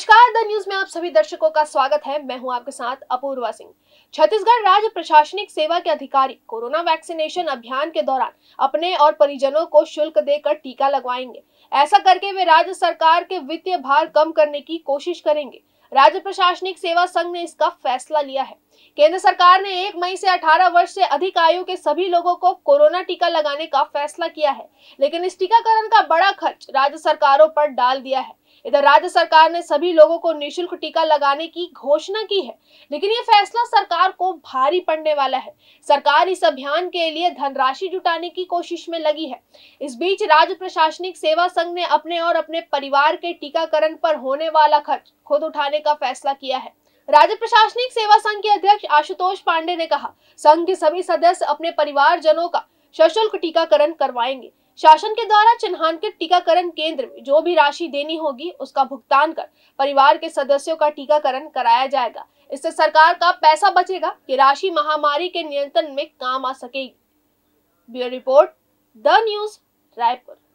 नमस्कार the news में आप सभी दर्शकों का स्वागत है मैं हूं आपके साथ अपूर्वा सिंह छत्तीसगढ़ राज्य प्रशासनिक सेवा के अधिकारी कोरोना वैक्सीनेशन अभियान के दौरान अपने और परिजनों को शुल्क देकर टीका लगवाएंगे ऐसा करके वे राज्य सरकार के वित्तीय भार कम करने की कोशिश करेंगे राज्य प्रशासनिक सेवा संघ ने इसका फैसला लिया है केंद्र सरकार ने 1 मई से 18 वर्ष से अधिक आयु के सभी लोगों को कोरोना टीका लगाने का फैसला किया है लेकिन इस टीकाकरण का बड़ा खर्च राज्य सरकारों पर डाल दिया है इधर राज्य सरकार ने सभी लोगों को निःशुल्क टीका लगाने की घोषणा की है लेकिन ये फैसला सरकार को भारी पड़ने वाला है सरकार इस अभियान के लिए धनराशि जुटाने की कोशिश में लगी है इस बीच राज्य प्रशासनिक सेवा संघ ने अपने और अपने परिवार के टीकाकरण पर होने वाला खर्च खुद उठाने का फैसला किया है राज्य प्रशासनिक सेवा संघ के अध्यक्ष आशुतोष पांडे ने कहा संघ के सभी सदस्य अपने परिवार जनों का सशुल्क टीकाकरण करवाएंगे शासन के द्वारा चिन्हांकित टीकाकरण केंद्र में जो भी राशि देनी होगी उसका भुगतान कर परिवार के सदस्यों का टीकाकरण कराया जाएगा इससे सरकार का पैसा बचेगा ये राशि महामारी के नियंत्रण में काम आ सकेगी bureau report the news Raipur